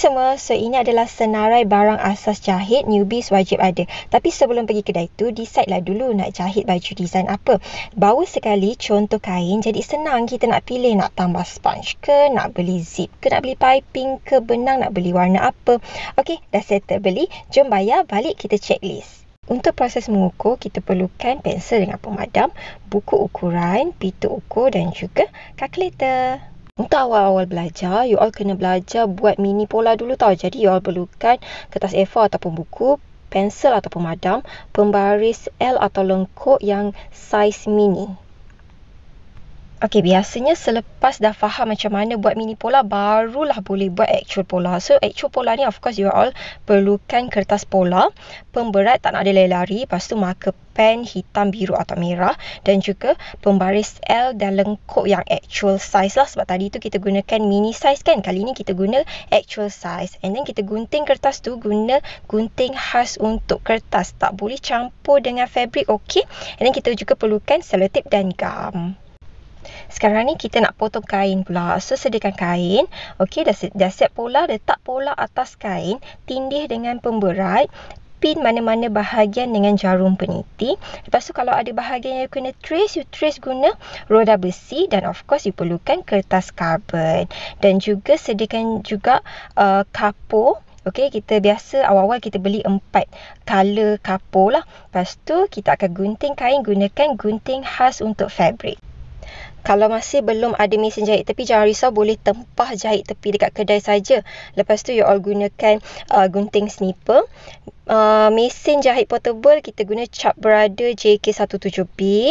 semua, so ini adalah senarai barang asas jahit newbies wajib ada. Tapi sebelum pergi kedai tu, decide lah dulu nak jahit baju desain apa. Bawa sekali contoh kain, jadi senang kita nak pilih nak tambah sponge ke, nak beli zip ke, nak beli piping ke, benang nak beli warna apa. Okey, dah settle beli, jom bayar balik kita checklist. Untuk proses mengukur, kita perlukan pensel dengan pemadam, buku ukuran, pita ukur dan juga kalkulator. Untuk awal-awal belajar, you all kena belajar buat mini pola dulu tau. Jadi, you all perlukan kertas A4 ataupun buku, pensel ataupun madam, pembaris L atau lengkok yang saiz mini. Okay, biasanya selepas dah faham macam mana buat mini pola, barulah boleh buat actual pola. So, actual pola ni of course you all perlukan kertas pola, pemberat tak nak ada lari-lari, lepas tu marker pen hitam, biru atau merah dan juga pembaris L dan lengkuk yang actual size lah sebab tadi tu kita gunakan mini size kan kali ni kita guna actual size and then kita gunting kertas tu guna gunting khas untuk kertas tak boleh campur dengan fabric ok and then kita juga perlukan selotip dan gam sekarang ni kita nak potong kain pula. So sediakan kain. Okey dah, dah siap pola, letak pola atas kain, tindih dengan pemberat, pin mana-mana bahagian dengan jarum peniti. Lepas tu kalau ada bahagian yang you kena trace, you trace guna roda besi dan of course you perlukan kertas karbon. Dan juga sediakan juga uh, kapur. Okey, kita biasa awal-awal kita beli empat color kapur lah. Lepas tu kita akan gunting kain gunakan gunting khas untuk fabric kalau masih belum ada mesin jahit tepi jangan risau boleh tempah jahit tepi dekat kedai saja lepas tu you all gunakan uh, gunting snipper Uh, mesin jahit portable kita guna cap berada JK17B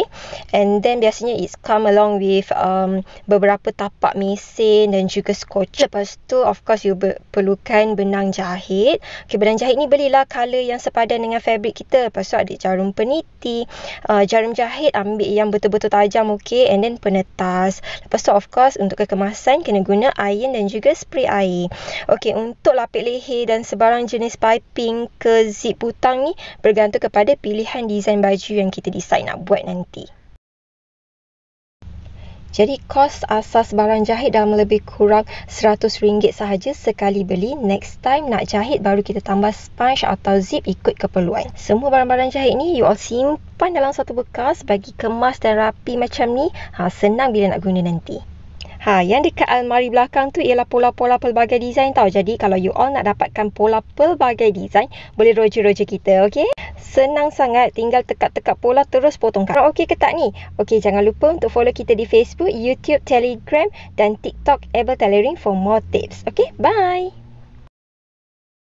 and then biasanya it's come along with um, beberapa tapak mesin dan juga scotch lepas tu of course you ber- perlukan benang jahit okay, benang jahit ni belilah color yang sepadan dengan fabric kita lepas tu ada jarum peniti uh, jarum jahit ambil yang betul-betul tajam okay and then penetas lepas tu of course untuk kekemasan kena guna iron dan juga spray air okay, untuk lapik leher dan sebarang jenis piping ke zip butang ni bergantung kepada pilihan desain baju yang kita desain nak buat nanti. Jadi kos asas barang jahit dalam lebih kurang RM100 sahaja sekali beli. Next time nak jahit baru kita tambah sponge atau zip ikut keperluan. Semua barang-barang jahit ni you all simpan dalam satu bekas bagi kemas dan rapi macam ni. Ha, senang bila nak guna nanti. Ha, yang dekat almari belakang tu ialah pola-pola pelbagai design tau. Jadi kalau you all nak dapatkan pola pelbagai design, boleh roger-roger kita, okey? Senang sangat tinggal tekat-tekat pola terus potongkan. Kalau okey ke tak ni? Okey, jangan lupa untuk follow kita di Facebook, YouTube, Telegram dan TikTok Able Tailoring for more tips. Okey, bye!